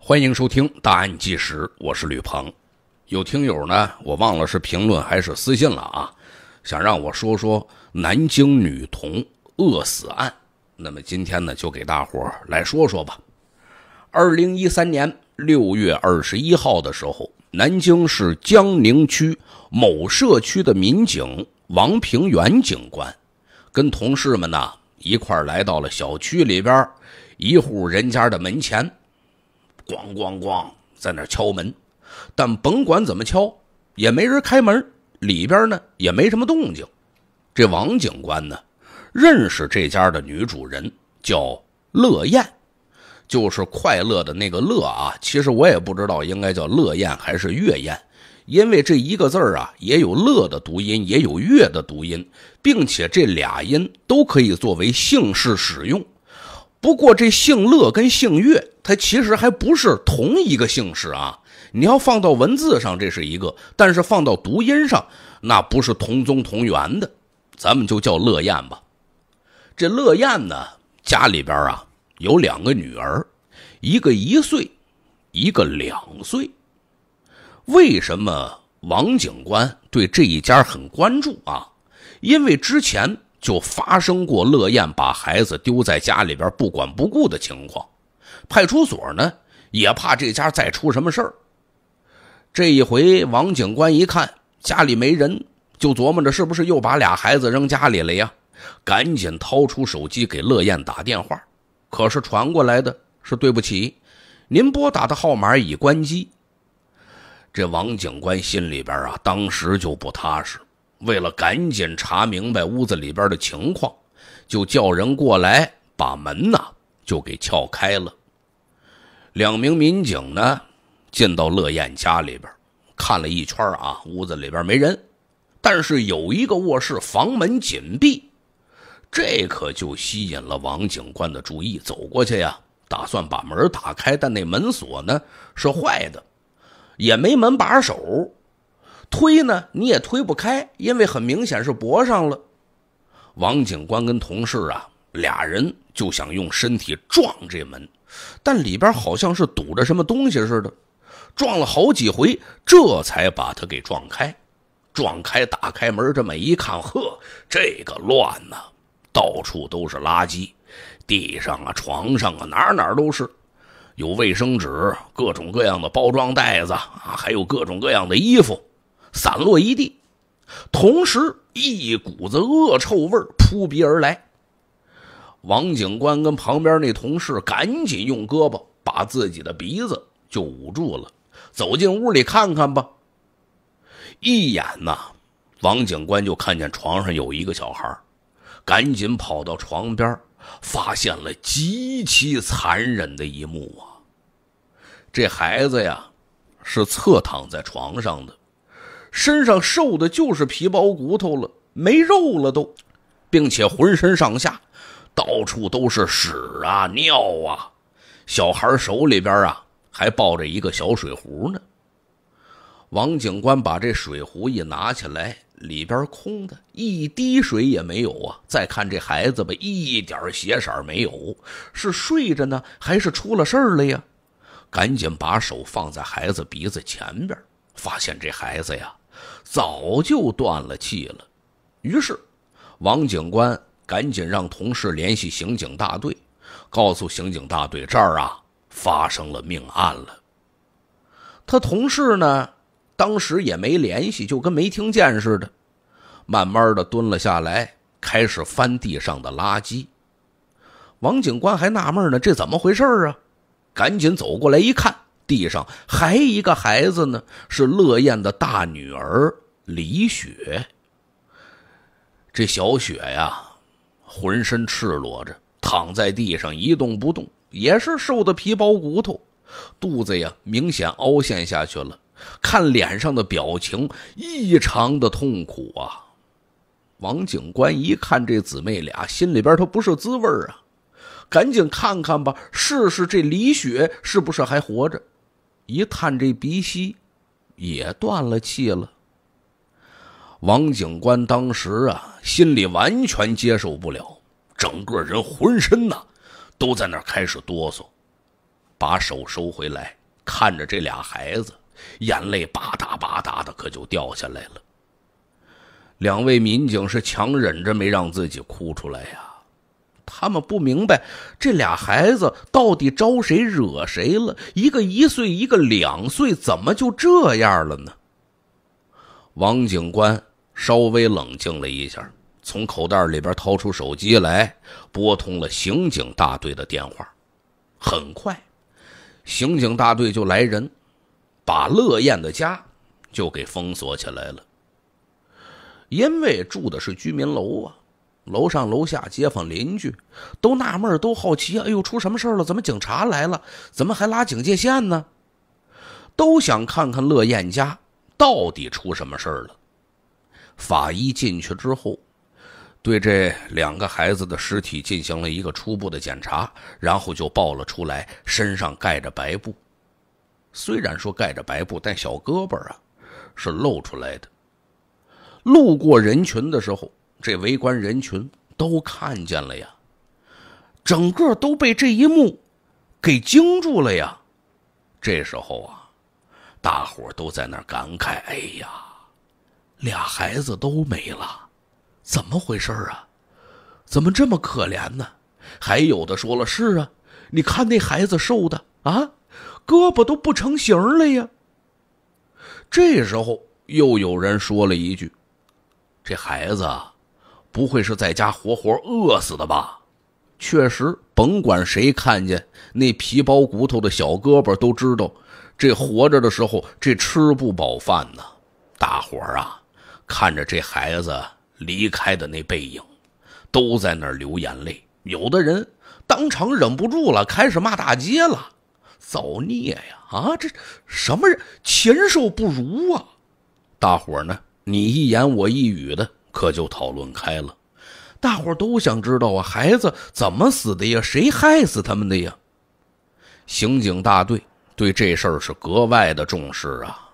欢迎收听《大案纪实》，我是吕鹏。有听友呢，我忘了是评论还是私信了啊，想让我说说南京女童饿死案。那么今天呢，就给大伙来说说吧。二零一三年六月二十一号的时候，南京市江宁区某社区的民警王平原警官跟同事们呢一块来到了小区里边一户人家的门前。咣咣咣，在那敲门，但甭管怎么敲，也没人开门。里边呢，也没什么动静。这王警官呢，认识这家的女主人，叫乐燕，就是快乐的那个乐啊。其实我也不知道，应该叫乐燕还是月燕，因为这一个字啊，也有乐的读音，也有月的读音，并且这俩音都可以作为姓氏使用。不过这姓乐跟姓岳，它其实还不是同一个姓氏啊。你要放到文字上，这是一个；但是放到读音上，那不是同宗同源的。咱们就叫乐燕吧。这乐燕呢，家里边啊有两个女儿，一个一岁，一个两岁。为什么王警官对这一家很关注啊？因为之前。就发生过乐燕把孩子丢在家里边不管不顾的情况，派出所呢也怕这家再出什么事儿。这一回，王警官一看家里没人，就琢磨着是不是又把俩孩子扔家里了呀？赶紧掏出手机给乐燕打电话，可是传过来的是“对不起，您拨打的号码已关机”。这王警官心里边啊，当时就不踏实。为了赶紧查明白屋子里边的情况，就叫人过来把门呐就给撬开了。两名民警呢进到乐燕家里边看了一圈啊，屋子里边没人，但是有一个卧室房门紧闭，这可就吸引了王警官的注意。走过去呀，打算把门打开，但那门锁呢是坏的，也没门把手。推呢，你也推不开，因为很明显是搏上了。王警官跟同事啊，俩人就想用身体撞这门，但里边好像是堵着什么东西似的，撞了好几回，这才把它给撞开。撞开，打开门，这么一看，呵，这个乱呐，到处都是垃圾，地上啊、床上啊，哪哪都是，有卫生纸，各种各样的包装袋子啊，还有各种各样的衣服。散落一地，同时一股子恶臭味扑鼻而来。王警官跟旁边那同事赶紧用胳膊把自己的鼻子就捂住了，走进屋里看看吧。一眼呐，王警官就看见床上有一个小孩，赶紧跑到床边，发现了极其残忍的一幕啊！这孩子呀，是侧躺在床上的。身上瘦的就是皮包骨头了，没肉了都，并且浑身上下到处都是屎啊尿啊。小孩手里边啊还抱着一个小水壶呢。王警官把这水壶一拿起来，里边空的，一滴水也没有啊。再看这孩子吧，一点血色没有，是睡着呢还是出了事儿了呀？赶紧把手放在孩子鼻子前边。发现这孩子呀，早就断了气了。于是，王警官赶紧让同事联系刑警大队，告诉刑警大队这儿啊发生了命案了。他同事呢，当时也没联系，就跟没听见似的，慢慢的蹲了下来，开始翻地上的垃圾。王警官还纳闷呢，这怎么回事啊？赶紧走过来一看。地上还一个孩子呢，是乐燕的大女儿李雪。这小雪呀，浑身赤裸着躺在地上一动不动，也是瘦的皮包骨头，肚子呀明显凹陷下去了。看脸上的表情，异常的痛苦啊！王警官一看这姊妹俩，心里边他不是滋味啊，赶紧看看吧，试试这李雪是不是还活着。一探这鼻息，也断了气了。王警官当时啊，心里完全接受不了，整个人浑身呐，都在那开始哆嗦，把手收回来，看着这俩孩子，眼泪吧嗒吧嗒的，可就掉下来了。两位民警是强忍着没让自己哭出来呀。他们不明白，这俩孩子到底招谁惹谁了？一个一岁，一个两岁，怎么就这样了呢？王警官稍微冷静了一下，从口袋里边掏出手机来，拨通了刑警大队的电话。很快，刑警大队就来人，把乐燕的家就给封锁起来了，因为住的是居民楼啊。楼上楼下街坊邻居，都纳闷，都好奇哎呦，出什么事了？怎么警察来了？怎么还拉警戒线呢？都想看看乐燕家到底出什么事了。法医进去之后，对这两个孩子的尸体进行了一个初步的检查，然后就抱了出来，身上盖着白布。虽然说盖着白布，但小胳膊啊是露出来的。路过人群的时候。这围观人群都看见了呀，整个都被这一幕给惊住了呀。这时候啊，大伙都在那儿感慨：“哎呀，俩孩子都没了，怎么回事啊？怎么这么可怜呢？”还有的说了：“是啊，你看那孩子瘦的啊，胳膊都不成形了呀。”这时候又有人说了一句：“这孩子。”不会是在家活活饿死的吧？确实，甭管谁看见那皮包骨头的小胳膊，都知道这活着的时候这吃不饱饭呢。大伙儿啊，看着这孩子离开的那背影，都在那儿流眼泪。有的人当场忍不住了，开始骂大街了：“造孽呀！啊，这什么人，禽兽不如啊！”大伙儿呢，你一言我一语的。可就讨论开了，大伙都想知道啊，孩子怎么死的呀？谁害死他们的呀？刑警大队对这事儿是格外的重视啊！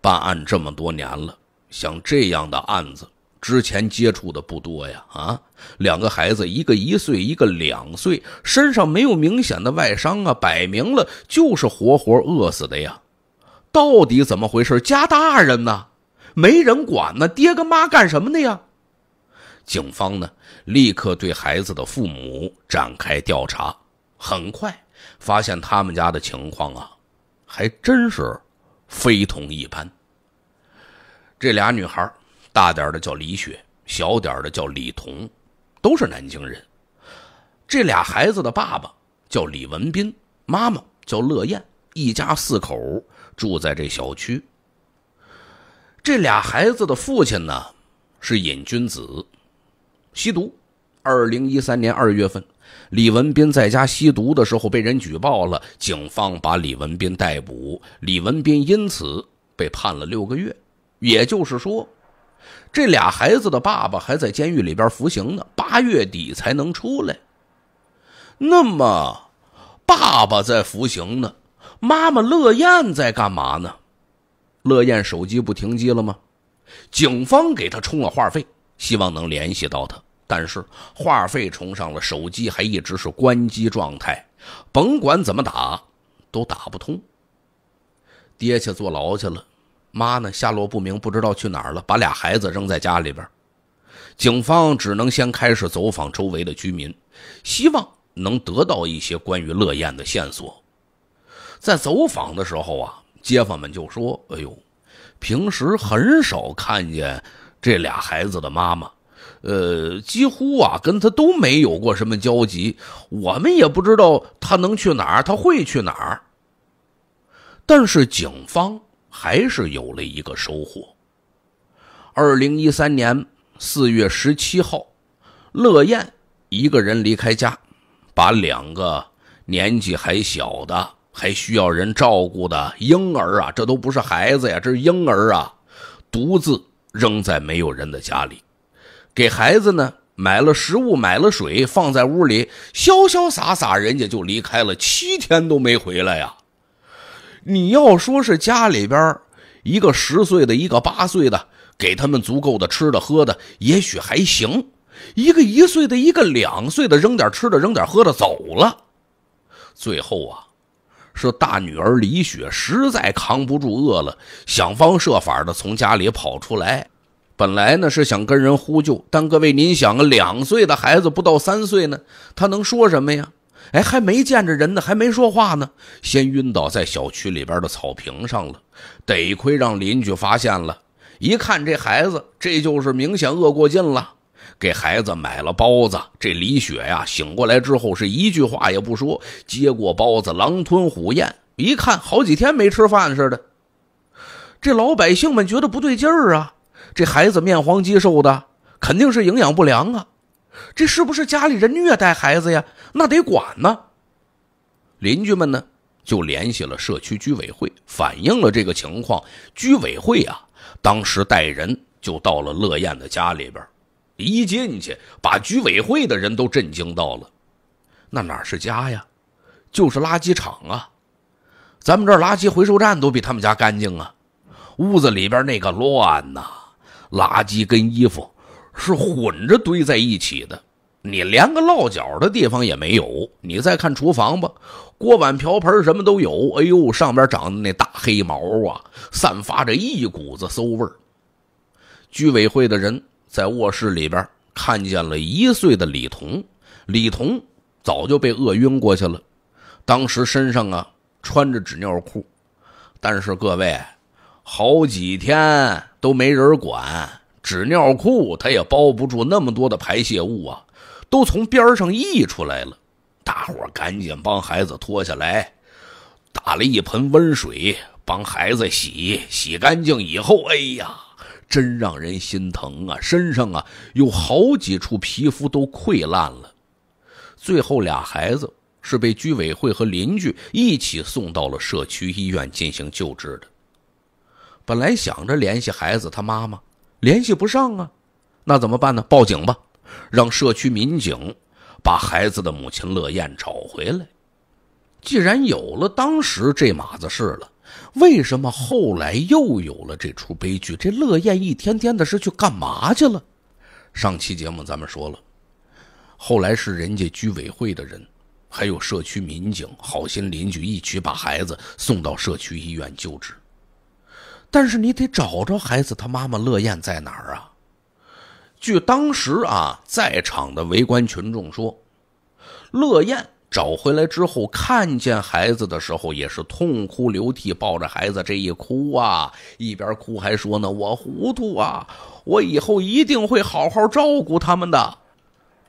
办案这么多年了，像这样的案子之前接触的不多呀。啊，两个孩子，一个一岁，一个两岁，身上没有明显的外伤啊，摆明了就是活活饿死的呀！到底怎么回事？家大人呢？没人管呢，爹跟妈干什么的呀？警方呢，立刻对孩子的父母展开调查，很快发现他们家的情况啊，还真是非同一般。这俩女孩，大点的叫李雪，小点的叫李彤，都是南京人。这俩孩子的爸爸叫李文斌，妈妈叫乐燕，一家四口住在这小区。这俩孩子的父亲呢，是瘾君子，吸毒。二零一三年二月份，李文斌在家吸毒的时候被人举报了，警方把李文斌逮捕，李文斌因此被判了六个月。也就是说，这俩孩子的爸爸还在监狱里边服刑呢，八月底才能出来。那么，爸爸在服刑呢，妈妈乐燕在干嘛呢？乐燕手机不停机了吗？警方给她充了话费，希望能联系到她。但是话费充上了，手机还一直是关机状态，甭管怎么打，都打不通。爹去坐牢去了，妈呢？下落不明，不知道去哪儿了，把俩孩子扔在家里边。警方只能先开始走访周围的居民，希望能得到一些关于乐燕的线索。在走访的时候啊。街坊们就说：“哎呦，平时很少看见这俩孩子的妈妈，呃，几乎啊跟他都没有过什么交集。我们也不知道他能去哪儿，他会去哪儿。”但是警方还是有了一个收获。二零一三年四月十七号，乐燕一个人离开家，把两个年纪还小的。还需要人照顾的婴儿啊，这都不是孩子呀，这是婴儿啊，独自扔在没有人的家里，给孩子呢买了食物，买了水，放在屋里，潇潇洒洒，人家就离开了，七天都没回来呀。你要说是家里边一个十岁的，一个八岁的，给他们足够的吃的喝的，也许还行；一个一岁的，一个两岁的，扔点吃的，扔点喝的，走了，最后啊。是大女儿李雪实在扛不住饿了，想方设法的从家里跑出来。本来呢是想跟人呼救，但各位您想啊，两岁的孩子不到三岁呢，他能说什么呀？哎，还没见着人呢，还没说话呢，先晕倒在小区里边的草坪上了。得亏让邻居发现了一看这孩子，这就是明显饿过劲了。给孩子买了包子，这李雪呀醒过来之后是一句话也不说，接过包子狼吞虎咽，一看好几天没吃饭似的。这老百姓们觉得不对劲儿啊，这孩子面黄肌瘦的，肯定是营养不良啊，这是不是家里人虐待孩子呀？那得管呢。邻居们呢就联系了社区居委会，反映了这个情况。居委会啊当时带人就到了乐燕的家里边。一进去，把居委会的人都震惊到了。那哪是家呀？就是垃圾场啊！咱们这垃圾回收站都比他们家干净啊！屋子里边那个乱呐，垃圾跟衣服是混着堆在一起的。你连个落脚的地方也没有。你再看厨房吧，锅碗瓢盆什么都有。哎呦，上边长的那大黑毛啊，散发着一股子馊味儿。居委会的人。在卧室里边看见了一岁的李彤，李彤早就被饿晕过去了，当时身上啊穿着纸尿裤，但是各位，好几天都没人管，纸尿裤它也包不住那么多的排泄物啊，都从边上溢出来了，大伙赶紧帮孩子脱下来，打了一盆温水帮孩子洗，洗干净以后，哎呀。真让人心疼啊！身上啊有好几处皮肤都溃烂了，最后俩孩子是被居委会和邻居一起送到了社区医院进行救治的。本来想着联系孩子他妈妈，联系不上啊，那怎么办呢？报警吧，让社区民警把孩子的母亲乐燕找回来。既然有了当时这码子事了。为什么后来又有了这出悲剧？这乐燕一天天的是去干嘛去了？上期节目咱们说了，后来是人家居委会的人，还有社区民警、好心邻居一起把孩子送到社区医院救治。但是你得找着孩子，他妈妈乐燕在哪儿啊？据当时啊在场的围观群众说，乐燕。找回来之后，看见孩子的时候也是痛哭流涕，抱着孩子这一哭啊，一边哭还说呢：“我糊涂啊，我以后一定会好好照顾他们的。”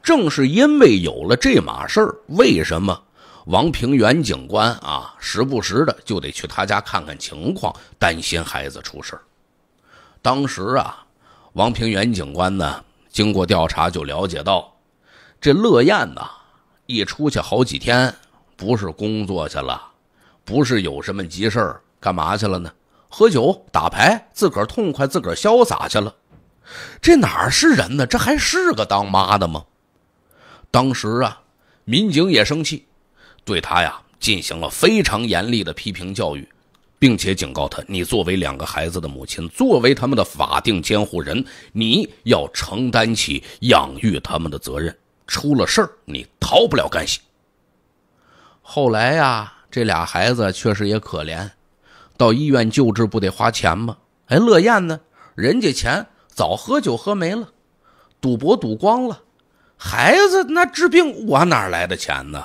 正是因为有了这码事儿，为什么王平原警官啊，时不时的就得去他家看看情况，担心孩子出事当时啊，王平原警官呢，经过调查就了解到，这乐燕呢。一出去好几天，不是工作去了，不是有什么急事儿，干嘛去了呢？喝酒打牌，自个儿痛快，自个儿潇洒去了。这哪是人呢？这还是个当妈的吗？当时啊，民警也生气，对他呀进行了非常严厉的批评教育，并且警告他：你作为两个孩子的母亲，作为他们的法定监护人，你要承担起养育他们的责任。出了事儿，你逃不了干系。后来呀，这俩孩子确实也可怜，到医院救治不得花钱吗？哎，乐燕呢，人家钱早喝酒喝没了，赌博赌光了，孩子那治病我哪来的钱呢？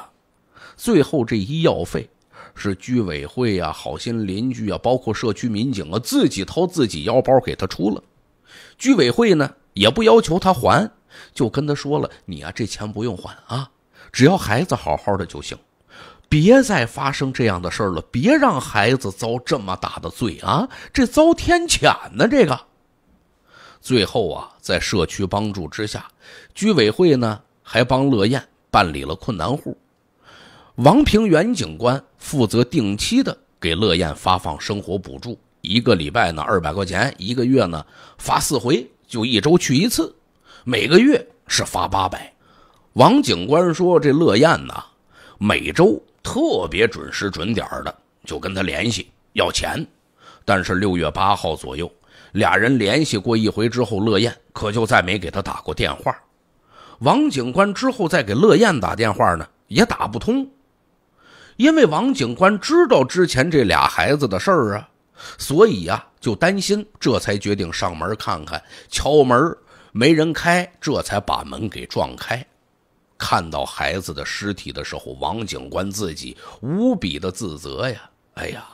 最后这医药费是居委会啊、好心邻居啊、包括社区民警啊自己掏自己腰包给他出了，居委会呢也不要求他还。就跟他说了，你啊，这钱不用还啊，只要孩子好好的就行，别再发生这样的事了，别让孩子遭这么大的罪啊！这遭天谴呢，这个。最后啊，在社区帮助之下，居委会呢还帮乐燕办理了困难户。王平原警官负责定期的给乐燕发放生活补助，一个礼拜呢二百块钱，一个月呢发四回，就一周去一次。每个月是发八百，王警官说：“这乐燕呐，每周特别准时准点的就跟他联系要钱，但是六月八号左右，俩人联系过一回之后，乐燕可就再没给他打过电话。王警官之后再给乐燕打电话呢，也打不通，因为王警官知道之前这俩孩子的事儿啊，所以啊就担心，这才决定上门看看，敲门。”没人开，这才把门给撞开。看到孩子的尸体的时候，王警官自己无比的自责呀！哎呀，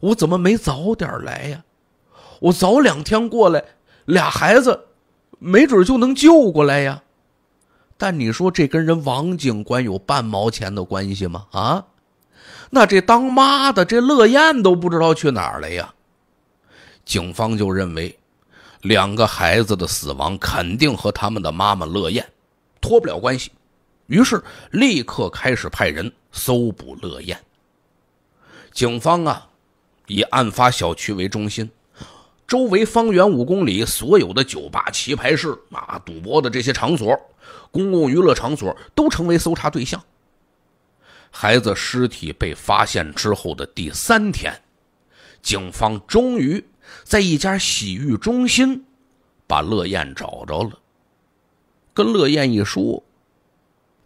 我怎么没早点来呀？我早两天过来，俩孩子没准就能救过来呀。但你说这跟人王警官有半毛钱的关系吗？啊？那这当妈的这乐燕都不知道去哪儿了呀？警方就认为。两个孩子的死亡肯定和他们的妈妈乐燕脱不了关系，于是立刻开始派人搜捕乐燕。警方啊，以案发小区为中心，周围方圆五公里所有的酒吧、棋牌室啊、赌博的这些场所、公共娱乐场所都成为搜查对象。孩子尸体被发现之后的第三天，警方终于。在一家洗浴中心，把乐燕找着了。跟乐燕一说，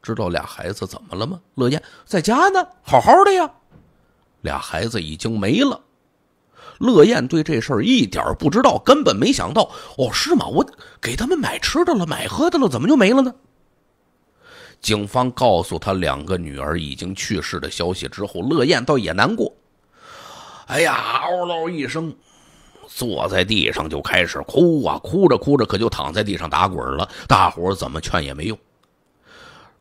知道俩孩子怎么了吗？乐燕在家呢，好好的呀。俩孩子已经没了。乐燕对这事儿一点不知道，根本没想到。哦，是吗？我给他们买吃的了，买喝的了，怎么就没了呢？警方告诉他两个女儿已经去世的消息之后，乐燕倒也难过。哎呀，嗷唠一声。坐在地上就开始哭啊，哭着哭着，可就躺在地上打滚了。大伙怎么劝也没用，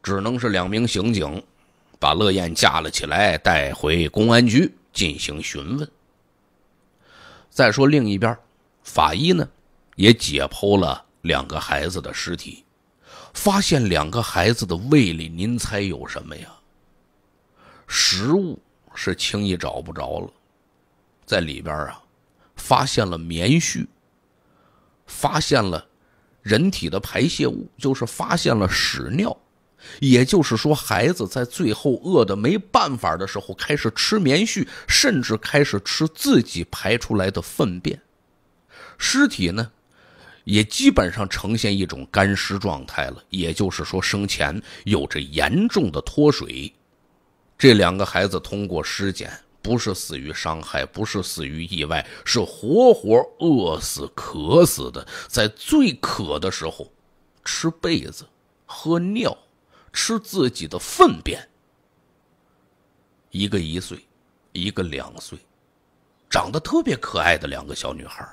只能是两名刑警把乐燕架了起来，带回公安局进行询问。再说另一边，法医呢也解剖了两个孩子的尸体，发现两个孩子的胃里，您猜有什么呀？食物是轻易找不着了，在里边啊。发现了棉絮，发现了人体的排泄物，就是发现了屎尿，也就是说，孩子在最后饿的没办法的时候，开始吃棉絮，甚至开始吃自己排出来的粪便。尸体呢，也基本上呈现一种干尸状态了，也就是说，生前有着严重的脱水。这两个孩子通过尸检。不是死于伤害，不是死于意外，是活活饿死、渴死的。在最渴的时候，吃被子，喝尿，吃自己的粪便。一个一岁，一个两岁，长得特别可爱的两个小女孩。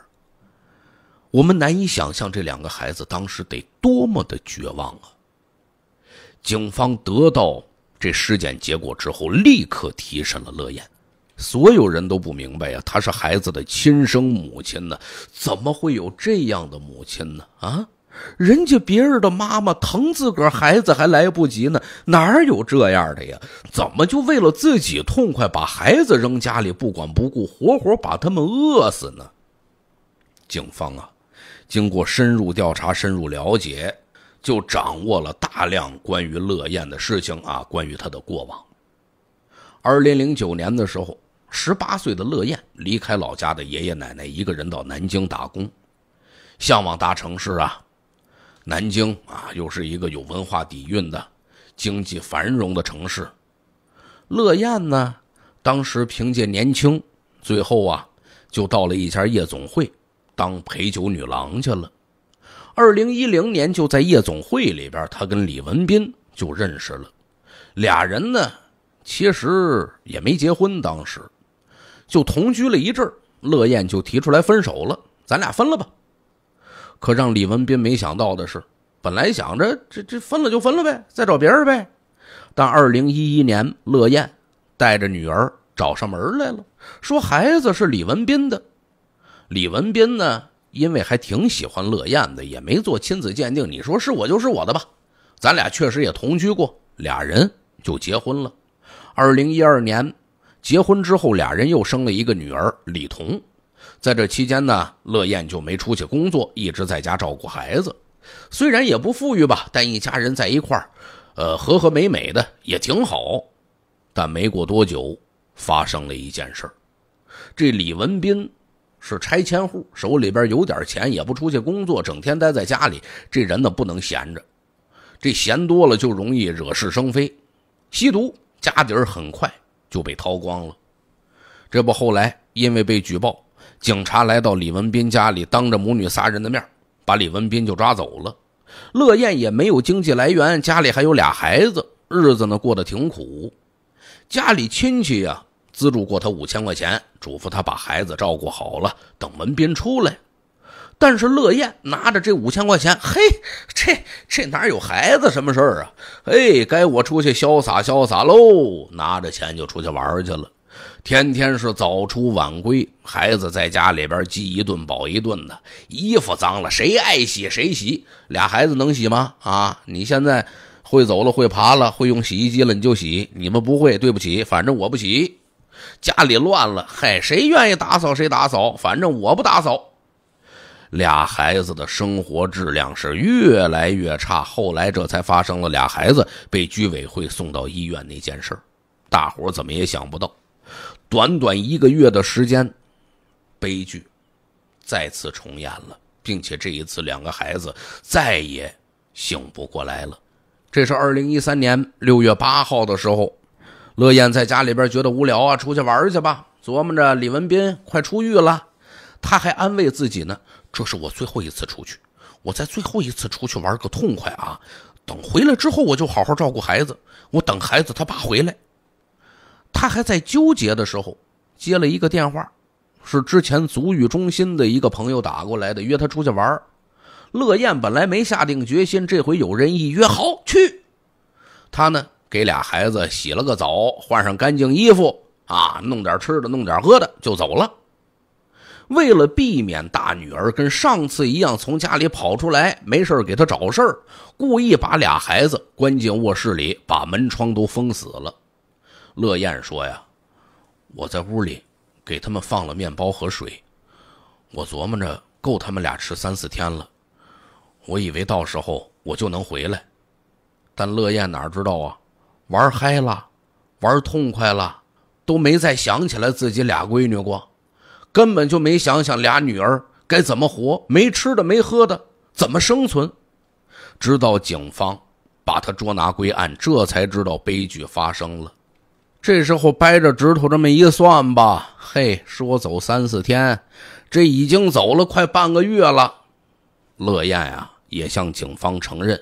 我们难以想象这两个孩子当时得多么的绝望啊！警方得到这尸检结果之后，立刻提审了乐燕。所有人都不明白呀，她是孩子的亲生母亲呢，怎么会有这样的母亲呢？啊，人家别人的妈妈疼自个儿孩子还来不及呢，哪有这样的呀？怎么就为了自己痛快，把孩子扔家里不管不顾，活活把他们饿死呢？警方啊，经过深入调查、深入了解，就掌握了大量关于乐燕的事情啊，关于她的过往。二零零九年的时候。十八岁的乐燕离开老家的爷爷奶奶，一个人到南京打工，向往大城市啊。南京啊，又是一个有文化底蕴的、经济繁荣的城市。乐燕呢，当时凭借年轻，最后啊，就到了一家夜总会当陪酒女郎去了。二零一零年，就在夜总会里边，她跟李文斌就认识了。俩人呢，其实也没结婚，当时。就同居了一阵乐燕就提出来分手了，咱俩分了吧。可让李文斌没想到的是，本来想着这这分了就分了呗，再找别人呗。但二零一一年，乐燕带着女儿找上门来了，说孩子是李文斌的。李文斌呢，因为还挺喜欢乐燕的，也没做亲子鉴定。你说是我就是我的吧，咱俩确实也同居过，俩人就结婚了。二零一二年。结婚之后，俩人又生了一个女儿李彤。在这期间呢，乐燕就没出去工作，一直在家照顾孩子。虽然也不富裕吧，但一家人在一块儿，呃，和和美美的也挺好。但没过多久，发生了一件事儿。这李文斌是拆迁户，手里边有点钱，也不出去工作，整天待在家里。这人呢，不能闲着，这闲多了就容易惹是生非，吸毒，家底儿很快。就被掏光了，这不，后来因为被举报，警察来到李文斌家里，当着母女三人的面，把李文斌就抓走了。乐燕也没有经济来源，家里还有俩孩子，日子呢过得挺苦。家里亲戚呀资助过他五千块钱，嘱咐他把孩子照顾好了，等文斌出来。但是乐燕拿着这五千块钱，嘿，这这哪有孩子什么事儿啊？哎，该我出去潇洒潇洒喽！拿着钱就出去玩去了，天天是早出晚归，孩子在家里边饥一顿饱一顿的，衣服脏了谁爱洗谁洗，俩孩子能洗吗？啊，你现在会走了，会爬了，会用洗衣机了，你就洗。你们不会，对不起，反正我不洗，家里乱了，嗨，谁愿意打扫谁打扫，反正我不打扫。俩孩子的生活质量是越来越差，后来这才发生了俩孩子被居委会送到医院那件事大伙怎么也想不到，短短一个月的时间，悲剧再次重演了，并且这一次两个孩子再也醒不过来了。这是二零一三年六月八号的时候，乐燕在家里边觉得无聊啊，出去玩去吧，琢磨着李文斌快出狱了，他还安慰自己呢。这是我最后一次出去，我在最后一次出去玩个痛快啊！等回来之后，我就好好照顾孩子。我等孩子他爸回来，他还在纠结的时候，接了一个电话，是之前足浴中心的一个朋友打过来的，约他出去玩。乐燕本来没下定决心，这回有人一约，好去。他呢，给俩孩子洗了个澡，换上干净衣服啊，弄点吃的，弄点喝的，就走了。为了避免大女儿跟上次一样从家里跑出来，没事给她找事儿，故意把俩孩子关进卧室里，把门窗都封死了。乐燕说：“呀，我在屋里给他们放了面包和水，我琢磨着够他们俩吃三四天了。我以为到时候我就能回来，但乐燕哪知道啊？玩嗨了，玩痛快了，都没再想起来自己俩闺女过。”根本就没想想俩女儿该怎么活，没吃的，没喝的，怎么生存？直到警方把他捉拿归案，这才知道悲剧发生了。这时候掰着指头这么一算吧，嘿，说走三四天，这已经走了快半个月了。乐燕啊，也向警方承认，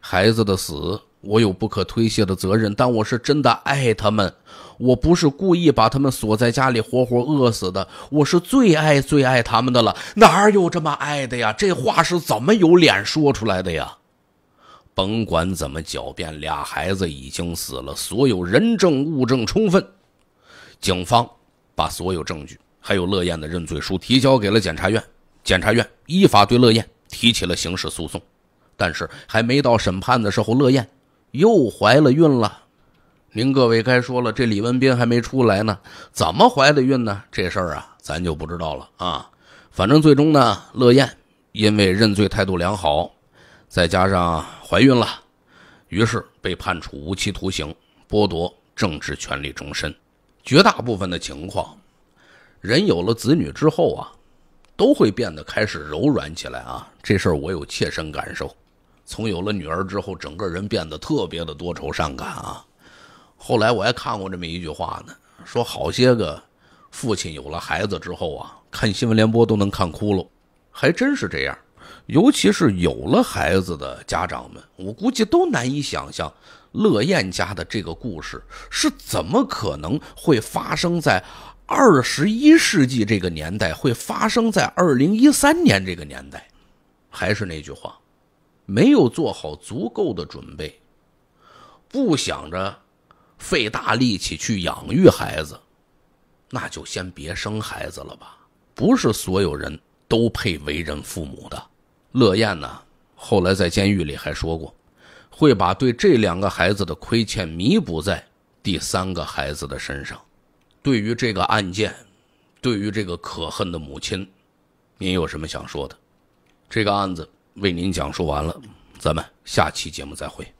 孩子的死我有不可推卸的责任，但我是真的爱他们。我不是故意把他们锁在家里活活饿死的，我是最爱最爱他们的了，哪有这么爱的呀？这话是怎么有脸说出来的呀？甭管怎么狡辩，俩孩子已经死了，所有人证物证充分，警方把所有证据还有乐燕的认罪书提交给了检察院，检察院依法对乐燕提起了刑事诉讼，但是还没到审判的时候，乐燕又怀了孕了。您各位该说了，这李文斌还没出来呢，怎么怀的孕呢？这事儿啊，咱就不知道了啊。反正最终呢，乐燕因为认罪态度良好，再加上怀孕了，于是被判处无期徒刑，剥夺政治权利终身。绝大部分的情况，人有了子女之后啊，都会变得开始柔软起来啊。这事儿我有切身感受，从有了女儿之后，整个人变得特别的多愁善感啊。后来我还看过这么一句话呢，说好些个父亲有了孩子之后啊，看新闻联播都能看哭了，还真是这样。尤其是有了孩子的家长们，我估计都难以想象乐燕家的这个故事是怎么可能会发生在二十一世纪这个年代，会发生在二零一三年这个年代。还是那句话，没有做好足够的准备，不想着。费大力气去养育孩子，那就先别生孩子了吧。不是所有人都配为人父母的。乐燕呢，后来在监狱里还说过，会把对这两个孩子的亏欠弥补在第三个孩子的身上。对于这个案件，对于这个可恨的母亲，您有什么想说的？这个案子为您讲述完了，咱们下期节目再会。